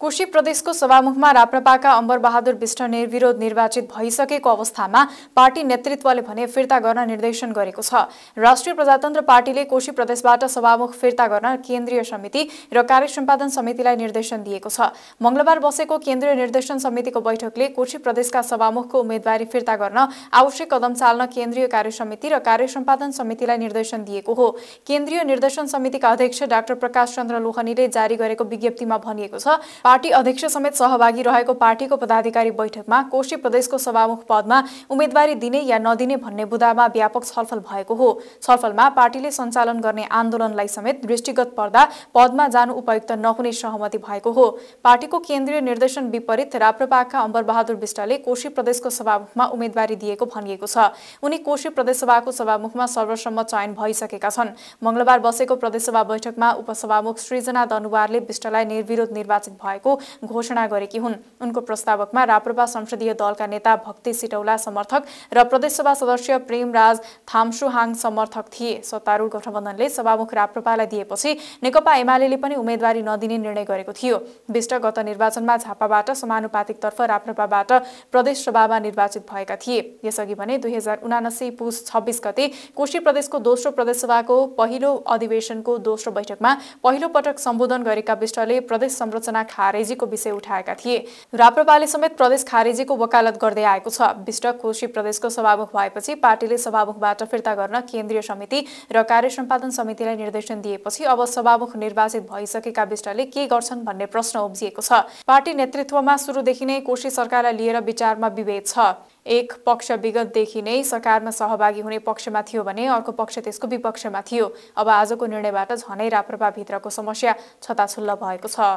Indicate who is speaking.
Speaker 1: कोशी प्रदेशको सभामुखमा राप्रपाका अम्बरबहादुर विष्ट निर्विरोध निर्वाचित भइसकेको अवस्थामा पार्टी नेतृत्वले भने फिर्ता गर्न निर्देशन गरेको छ राष्ट्रिय प्रजातन्त्र पार्टीले कोशी प्रदेशबाट सभामुख फिर्ता गर्न केन्द्रीय समिति र कार्य सम्पादन समितिलाई निर्देशन दिएको छ मङ्गलबार बसेको केन्द्रीय निर्देशन समितिको बैठकले कोशी प्रदेशका सभामुखको उम्मेद्वारी फिर्ता गर्न आवश्यक कदम चाल्न केन्द्रीय कार्य समिति र कार्य सम्पादन समितिलाई निर्देशन दिएको हो केन्द्रीय निर्देशन समितिका अध्यक्ष डाक्टर प्रकाश चन्द्र लोहनीले जारी गरेको विज्ञप्तिमा भनिएको छ पार्टी अध्यक्ष समेत सहभागी रहेको पार्टीको पदाधिकारी बैठकमा कोशी प्रदेशको सभामुख पदमा उम्मेदवारी दिने या नदिने भन्ने बुदामा व्यापक छलफल भएको हो छलफलमा पार्टीले सञ्चालन गर्ने आन्दोलनलाई समेत दृष्टिगत पर्दा पदमा जानु उपयुक्त नहुने सहमति भएको हो पार्टीको केन्द्रीय निर्देशन विपरीत राप्रपाका अम्बरबहादुर विष्टले कोशी प्रदेशको सभामुखमा उम्मेदवारी दिएको भनिएको छ उनी कोशी प्रदेशसभाको सभामुखमा सर्वसम्म चयन भइसकेका छन् मङ्गलबार बसेको प्रदेशसभा बैठकमा उपसभामुख सृजना दनुवारले विष्टलाई निर्विरोध निर्वाचित भयो भएको घोषणा गरेकी हुन् उनको प्रस्तावकमा राप्रपा संसदीय दलका नेता भक्ति सिटौला समर्थक र प्रदेशसभा सदस्य प्रेमराज थाम्सुहाङ समर्थक थिए सत्तारूढ गठबन्धनले सभामुख राप्रपालाई दिएपछि नेकपा एमाले पनि उम्मेदवारी नदिने निर्णय गरेको थियो विष्ट गत निर्वाचनमा झापाबाट समानुपातिकतर्फ राप्रपाबाट प्रदेशसभामा निर्वाचित भएका थिए यसअघि भने दुई हजार उनासी पुस छब्बिस गते कोशी प्रदेशको दोस्रो प्रदेशसभाको पहिलो अधिवेशनको दोस्रो बैठकमा पहिलो पटक सम्बोधन गरेका विष्टले प्रदेश संरचना खा खारेजीको विषय उठाएका थिए राप्रपाले समेत प्रदेश खारेजीको वकालत गर्दै आएको छ विष्ट कोशी प्रदेशको सभामुख भएपछि पार्टीले सभामुखबाट फिर्ता गर्न केन्द्रीय समिति र कार्य सम्पादन समितिलाई निर्देशन दिएपछि अब सभामुख निर्वाचित भइसकेका विष्टले के गर्छन् भन्ने प्रश्न उब्जिएको छ पार्टी नेतृत्वमा सुरुदेखि नै कोशी सरकारलाई लिएर विचारमा विभेद छ एक पक्ष विगतदेखि नै सरकारमा सहभागी हुने पक्षमा थियो भने अर्को पक्ष त्यसको विपक्षमा थियो अब आजको निर्णयबाट झनै राप्रपाभित्रको समस्या छताछुल्ल भएको छ